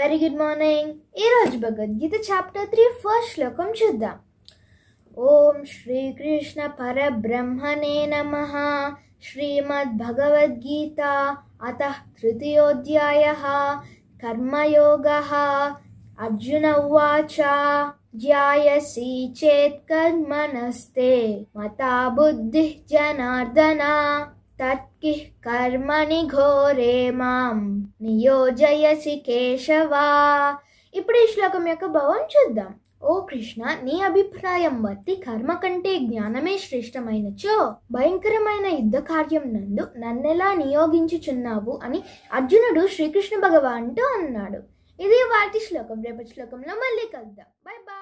very good morning ఈరోజు Bhagavad Gita chapter three first శ్లోకం చూద్దాం ఓం శ్రీకృష్ణ పరబ్రహ్మణే నమ శ్రీమద్ భగవద్గీత అత తృతీయోధ్యాయ కర్మయోగ అర్జున ఉచ ధ్యాయసి చేత్ కర్మణస్తే మతా బుద్ధి జనార్దన తత్కి కర్మని ఘోరే మాం నియోజయసి కేశవా ఇప్పుడు ఈ శ్లోకం యొక్క భావం చూద్దాం ఓ కృష్ణ నీ అభిప్రాయం బట్టి కర్మ కంటే జ్ఞానమే శ్రేష్టమైనచో భయంకరమైన యుద్ధ కార్యం నందు నన్నెలా నియోగించుచున్నావు అని అర్జునుడు శ్రీకృష్ణ భగవాన్తో అన్నాడు ఇది వాటి శ్లోకం రేపటి శ్లోకంలో మళ్ళీ కలుద్దాం బాయ్ బాయ్